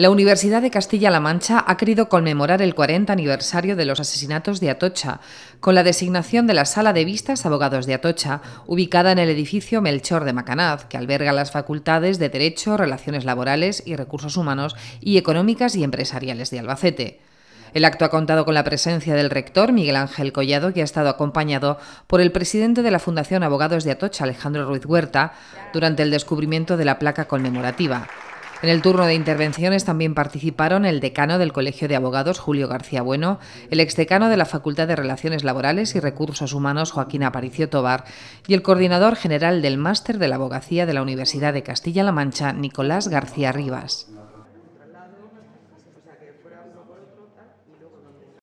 La Universidad de Castilla-La Mancha ha querido conmemorar el 40 aniversario de los asesinatos de Atocha, con la designación de la Sala de Vistas Abogados de Atocha, ubicada en el edificio Melchor de Macanaz, que alberga las facultades de Derecho, Relaciones Laborales y Recursos Humanos y Económicas y Empresariales de Albacete. El acto ha contado con la presencia del rector Miguel Ángel Collado, que ha estado acompañado por el presidente de la Fundación Abogados de Atocha, Alejandro Ruiz Huerta, durante el descubrimiento de la placa conmemorativa. En el turno de intervenciones también participaron el decano del Colegio de Abogados, Julio García Bueno, el exdecano de la Facultad de Relaciones Laborales y Recursos Humanos, Joaquín Aparicio Tobar, y el coordinador general del Máster de la Abogacía de la Universidad de Castilla-La Mancha, Nicolás García Rivas.